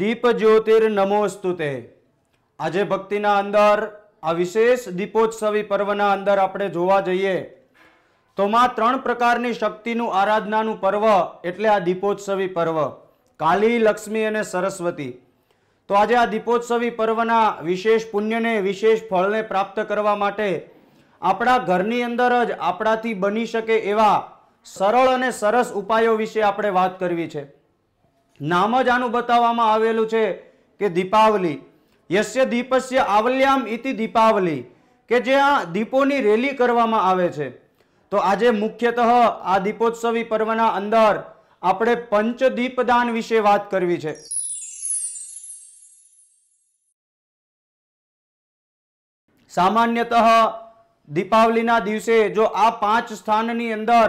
દીપ જ્યોતિર નમોસ્તુતે આજે ભક્તિના અંદર આ વિશેષ દીપોત્સવી પર્વના અંદર આપણે જોવા જઈએ તો માં ત્રણ પ્રકારની શક્તિનું આરાધનાનું પર્વ એટલે આ દીપોત્સવી પર્વ કાલી લક્ષ્મી અને સરસ્વતી તો આજે આ દીપોત્સવી પર્વના વિશેષ પુણ્યને વિશેષ ફળને પ્રાપ્ત કરવા માટે આપણા ઘરની અંદર જ આપણાથી બની શકે એવા સરળ અને સરસ ઉપાયો વિશે આપણે વાત કરવી છે નામ જ આનું બતાવવામાં આવેલું છે કે દીપાવલી યશ્ય દીપસ્ય આવલ્યામ ઇતિ દીપાવલી કે જે આ દીપોની રેલી કરવામાં આવે છે તો આજે મુખ્યતઃ આ દીપોત્સવી પર્વના અંદર આપણે પંચદીપદાન વિશે વાત કરવી છે સામાન્યતઃ દીપાવલીના દિવસે જો આ પાંચ સ્થાનની અંદર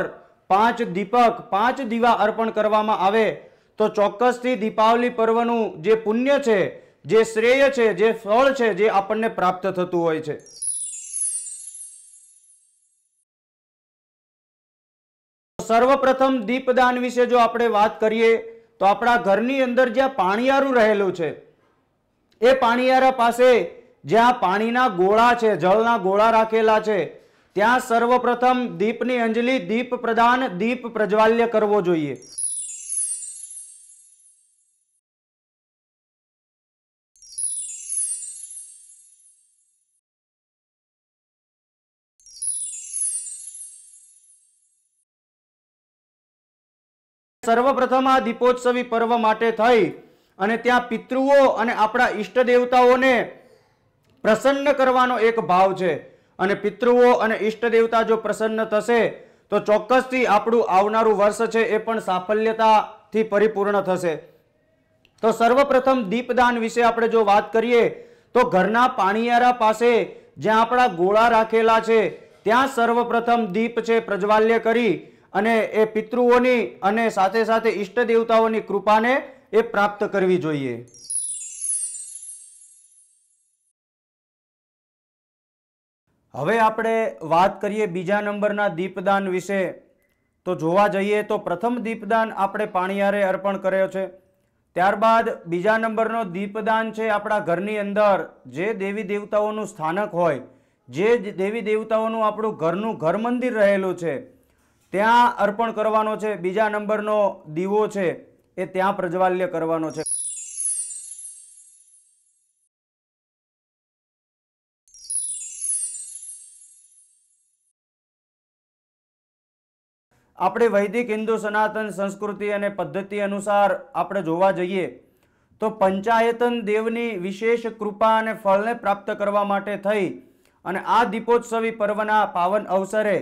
પાંચ દીપક પાંચ દીવા અર્પણ કરવામાં આવે તો ચોક્કસથી દીપાવલી પર્વનું જે પુણ્ય છે જે શ્રેય છે જે ફળ છે જે આપણને પ્રાપ્ત થતું હોય છે સર્વપ્રથમ દીપદાન વિશે જો આપણે વાત કરીએ તો આપણા ઘરની અંદર જ્યાં પાણીયારું રહેલું છે એ પાણીયારા પાસે જ્યાં પાણીના ગોળા છે જળના ગોળા રાખેલા છે ત્યાં સર્વપ્રથમ દીપની અંજલિ દીપ પ્રદાન દીપ પ્રજ્વાલ્ય કરવો જોઈએ સર્વપ્રથમ આ દીપોત્સવી પર્વ માટે થઈ અને ત્યાં પિતૃઓ અને આપણા ઈષ્ટ દેવતાઓને પ્રસન્ન કરવાનો એક ભાવ છે અને પિતૃઓ અને ઈષ્ટ દેવતા જો પ્રસન્ન થશે તો ચોક્કસથી આપણું આવનારું વર્ષ છે એ પણ સાફલ્યતાથી પરિપૂર્ણ થશે તો સર્વપ્રથમ દીપદાન વિશે આપણે જો વાત કરીએ તો ઘરના પાણીયારા પાસે જ્યાં આપણા ગોળા રાખેલા છે ત્યાં સર્વપ્રથમ દીપ છે પ્રજ્વાલ્ય કરી અને એ પિતૃઓની અને સાથે સાથે ઈષ્ટ દેવતાઓની કૃપાને એ પ્રાપ્ત કરવી જોઈએ હવે આપણે વાત કરીએ બીજા નંબરના દીપદાન વિશે તો જોવા જઈએ તો પ્રથમ દીપદાન આપણે પાણીયારે અર્પણ કર્યો છે ત્યારબાદ બીજા નંબરનો દીપદાન છે આપણા ઘરની અંદર જે દેવી દેવતાઓનું સ્થાનક હોય જે દેવી દેવતાઓનું આપણું ઘરનું ઘર મંદિર રહેલું છે ત્યાં અર્પણ કરવાનો છે બીજા નંબરનો દીવો છે એ ત્યાં પ્રજ્વાલ્ય કરવાનો છે આપણે વૈદિક હિન્દુ સનાતન સંસ્કૃતિ અને પદ્ધતિ અનુસાર આપણે જોવા જઈએ તો પંચાયતન દેવની વિશેષ કૃપા અને ફળને પ્રાપ્ત કરવા માટે થઈ અને આ દીપોત્સવી પર્વના પાવન અવસરે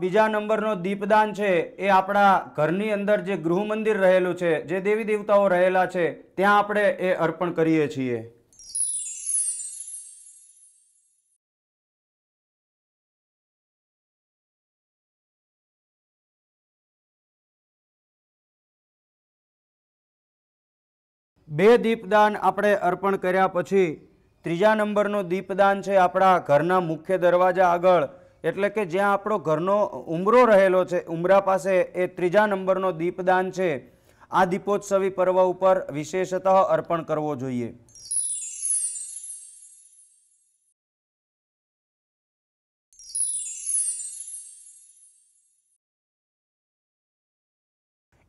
બીજા નંબરનો દીપદાન છે એ આપણા ઘરની અંદર જે ગૃહ મંદિર રહેલું છે જે દેવી દેવતાઓ રહેલા છે ત્યાં આપણે એ અર્પણ કરીએ છીએ બે દીપદાન આપણે અર્પણ કર્યા પછી ત્રીજા નંબરનું દીપદાન છે આપણા ઘરના મુખ્ય દરવાજા આગળ એટલે કે જ્યાં આપણો ઘરનો ઉમરો રહેલો છે ઉમરા પાસે એ ત્રીજા નંબરનો દીપદાન છે આ દીપોત્સવી પર્વ ઉપર વિશેષતઃ અર્પણ કરવો જોઈએ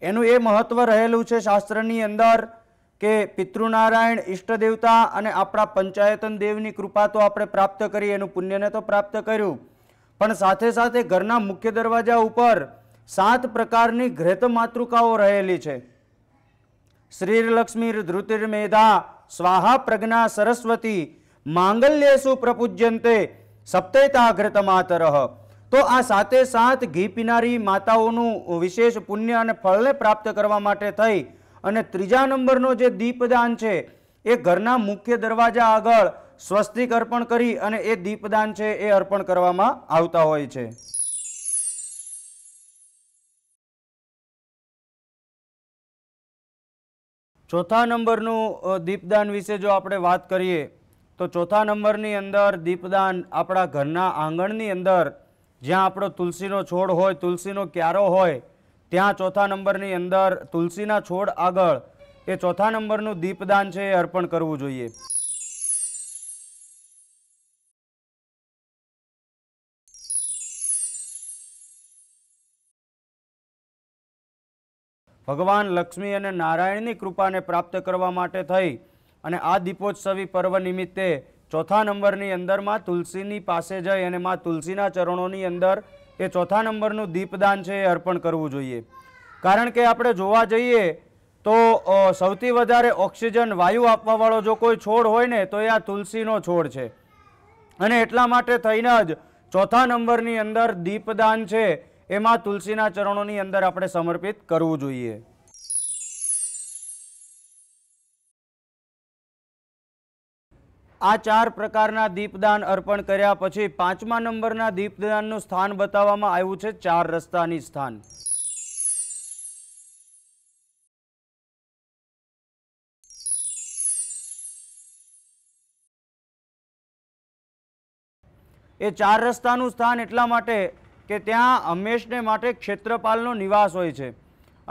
એનું એ મહત્વ રહેલું છે શાસ્ત્રની અંદર કે પિતૃનારાયણ ઈષ્ટ દેવતા અને આપણા પંચાયતન દેવની કૃપા તો આપણે પ્રાપ્ત કરી એનું પુણ્યને તો પ્રાપ્ત કર્યું પણ સાથે સાથે ઘરના મુખ્ય દરવાજા ઉપર સાત પ્રકારની ઘ્રેત માતૃકાઓ રહેલી છે શ્રીલક્ષ્મી ધૃતિર્મેધા સ્વાહા પ્રજ્ઞા સરસ્વતી માંગલ્યેશુ પ્રપૂજ્યંતે સપ્તેતાઘ્રત માતર તો આ સાતે સાત ઘી પીનારી માતાઓનું વિશેષ પુણ્ય અને ફળને પ્રાપ્ત કરવા માટે થઈ અને ત્રીજા નંબરનો જે દીપદાન છે એ ઘરના મુખ્ય દરવાજા આગળ સ્વસ્તિક અર્પણ કરી અને એ દીપદાન છે એ અર્પણ કરવામાં આવતા હોય છે ચોથા નંબરનું દીપદાન વિશે જો આપણે વાત કરીએ તો ચોથા નંબરની અંદર દીપદાન આપણા ઘરના આંગણની અંદર જ્યાં આપણો તુલસીનો છોડ હોય તુલસીનો ક્યારો હોય ત્યાં ચોથા નંબરની અંદર તુલસીના છોડ આગળ એ ચોથા નંબરનું દીપદાન છે એ અર્પણ કરવું જોઈએ ભગવાન લક્ષ્મી અને નારાયણની કૃપાને પ્રાપ્ત કરવા માટે થઈ અને આ દીપોત્સવી પર્વ નિમિત્તે ચોથા નંબરની અંદરમાં તુલસીની પાસે જઈ અને માં તુલસીના ચરણોની અંદર એ ચોથા નંબરનું દીપદાન છે એ અર્પણ કરવું જોઈએ કારણ કે આપણે જોવા જઈએ તો સૌથી વધારે ઓક્સિજન વાયુ આપવાવાળો જો કોઈ છોડ હોય ને તો એ આ તુલસીનો છોડ છે અને એટલા માટે થઈને જ ચોથા નંબરની અંદર દીપદાન છે એમાં તુલસીના ચરણોની અંદર આપણે સમર્પિત કરવું જોઈએ આ ચાર પ્રકારના દીપદાન અર્પણ કર્યા પછી પાંચમા નંબરના દીપદાનનું સ્થાન બતાવવામાં આવ્યું છે ચાર રસ્તાની સ્થાન એ ચાર રસ્તાનું સ્થાન એટલા માટે કે ત્યાં હંમેશને માટે ક્ષેત્રપાલનો નિવાસ હોય છે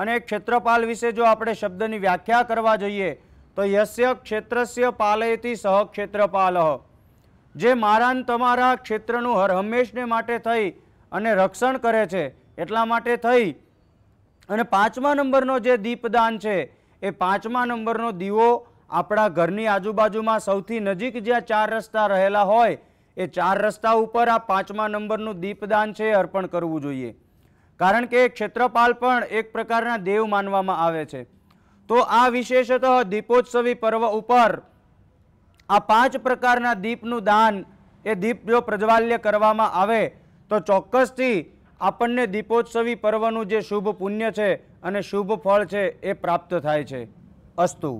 અને ક્ષેત્રપાલ વિશે જો આપણે શબ્દની વ્યાખ્યા કરવા જઈએ તો યસ્ય ક્ષેત્રસ્ય પાલયથી સહ ક્ષેત્રપાલ જે મારા તમારા ક્ષેત્રનું હર હંમેશને માટે થઈ અને રક્ષણ કરે છે એટલા માટે થઈ અને પાંચમા નંબરનો જે દીપદાન છે એ પાંચમા નંબરનો દીવો આપણા ઘરની આજુબાજુમાં સૌથી નજીક જ્યાં ચાર રસ્તા રહેલા હોય એ ચાર રસ્તા ઉપર આ પાંચમા નંબરનું દીપદાન છે અર્પણ કરવું જોઈએ કારણ કે ક્ષેત્રપાલ પણ એક પ્રકારના દેવ માનવામાં આવે છે તો આ વિશેષતઃ દીપોત્સવી પર્વ ઉપર આ પાંચ પ્રકારના દીપનું દાન એ દીપ જો પ્રજ્વાલ્ય કરવામાં આવે તો ચોક્કસથી આપણને દીપોત્સવી પર્વનું જે શુભ પુણ્ય છે અને શુભ ફળ છે એ પ્રાપ્ત થાય છે અસ્તુ